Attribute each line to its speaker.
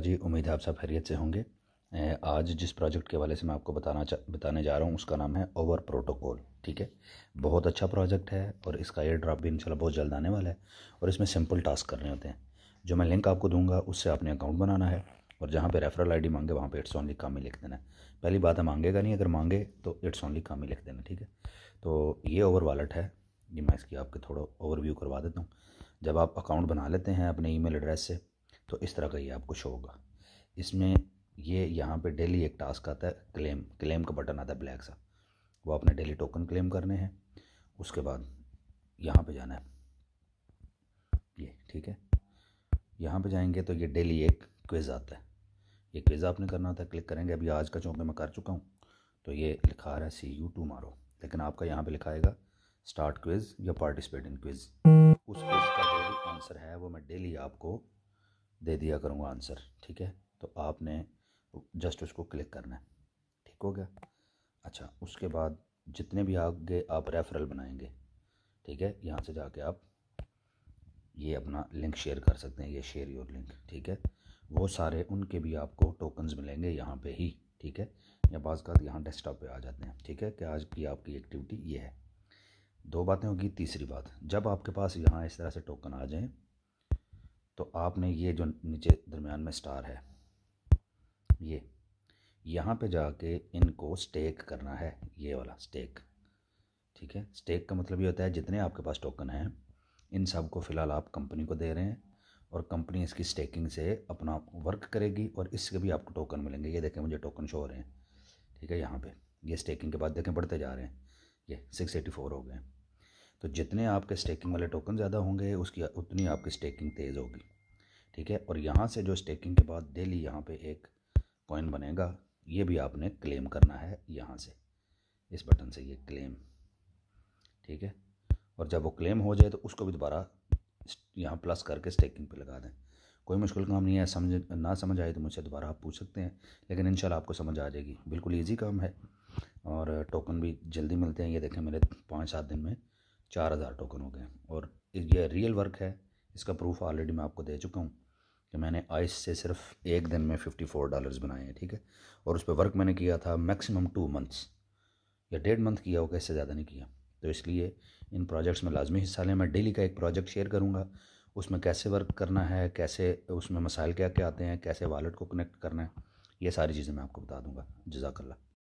Speaker 1: जी उम्मीद है आप सब खैरियत से होंगे आज जिस प्रोजेक्ट के वाले से मैं आपको बताना चा, बताने जा रहा हूँ उसका नाम है ओवर प्रोटोकॉल ठीक है बहुत अच्छा प्रोजेक्ट है और इसका एयर ड्रॉप भी इंशाल्लाह बहुत जल्द आने वाला है और इसमें सिंपल टास्क करने होते हैं जो मैं लिंक आपको दूंगा उससे आपने अकाउंट बनाना है और जहाँ पे रेफरल आईडी मांगे वहाँ पे इट्स ओनली कामी लिख देना है पहली बात है मांगेगा नहीं अगर मांगे तो इट्स ओनली ही लिख देना ठीक है तो ये ओवर वॉलेट है ये मैं इसकी आपके थोड़ा ओवरव्यू करवा देता हूँ जब आप अकाउंट बना लेते हैं अपने ईमेल एड्रेस से तो इस तरह का ये आपको शो होगा इसमें ये यहाँ पे डेली एक टास्क आता है क्लेम क्लेम का बटन आता है ब्लैक सा वो आपने डेली टोकन क्लेम करने हैं उसके बाद यहाँ पे जाना है ये ठीक है यहाँ पे जाएंगे तो ये डेली एक क्विज़ आता है ये क्विज़ आपने करना था क्लिक करेंगे अभी आज का चौंक मैं कर चुका हूँ तो ये लिखा रहा है सी यू टू मारो लेकिन आपका यहाँ पे लिखाएगा स्टार्ट क्विज़ या पार्टिसिपेट इन क्विज़ उस क्विज़ का जो आंसर है वो मैं डेली आपको दे दिया करूँगा आंसर ठीक है तो आपने जस्ट उसको क्लिक करना है ठीक हो गया अच्छा उसके बाद जितने भी आगे आप रेफरल बनाएंगे ठीक है यहाँ से जाके आप ये अपना लिंक शेयर कर सकते हैं ये शेयर योर लिंक ठीक है वो सारे उनके भी आपको टोकन्स मिलेंगे यहाँ पे ही ठीक है या बाज़ का यहाँ डेस्कटॉप पे आ जाते हैं ठीक है कि आज की आपकी एक्टिविटी ये है दो बातें होगी तीसरी बात जब आपके पास यहाँ इस तरह से टोकन आ जाएँ तो आपने ये जो नीचे दरमियान में स्टार है ये यहाँ पे जाके इनको स्टेक करना है ये वाला स्टेक ठीक है स्टेक का मतलब ये होता है जितने आपके पास टोकन हैं इन सब को फ़िलहाल आप कंपनी को दे रहे हैं और कंपनी इसकी स्टेकिंग से अपना वर्क करेगी और इसके भी आपको टोकन मिलेंगे ये देखें मुझे टोकन शो हो रहे हैं ठीक है यहाँ पे ये स्टेकिंग के बाद देखें बढ़ते जा रहे हैं ये सिक्स एटी फोर हो गए हैं तो जितने आपके स्टेकिंग वाले टोकन ज़्यादा होंगे उसकी उतनी आपकी स्टेकिंग तेज़ होगी ठीक है और यहाँ से जो स्टेकिंग के बाद डेली यहाँ पे एक कॉइन बनेगा ये भी आपने क्लेम करना है यहाँ से इस बटन से ये क्लेम ठीक है और जब वो क्लेम हो जाए तो उसको भी दोबारा यहाँ प्लस करके स्टेकिंग पे लगा दें कोई मुश्किल काम नहीं है समझ ना समझ आए तो मुझसे दोबारा आप पूछ सकते हैं लेकिन इन आपको समझ आ जाएगी बिल्कुल ईजी काम है और टोकन भी जल्दी मिलते हैं ये देखें मेरे पाँच सात दिन में चार हज़ार टोकन हो गए और ये रियल वर्क है इसका प्रूफ ऑलरेडी मैं आपको दे चुका हूँ कि मैंने आइस से सिर्फ एक दिन में फ़िफ्टी फोर डॉलर्स बनाए हैं ठीक है और उस पर वर्क मैंने किया था मैक्सिमम टू मंथ्स या डेढ़ मंथ किया होगा इससे ज़्यादा नहीं किया तो इसलिए इन प्रोजेक्ट्स में लाजमी हिस्सा लें मैं डेली का एक प्रोजेक्ट शेयर करूँगा उसमें कैसे वर्क करना है कैसे उसमें मसाइल क्या क्या आते हैं कैसे वॉलेट को कनेक्ट करना है ये सारी चीज़ें मैं आपको बता दूँगा जजाकल्ला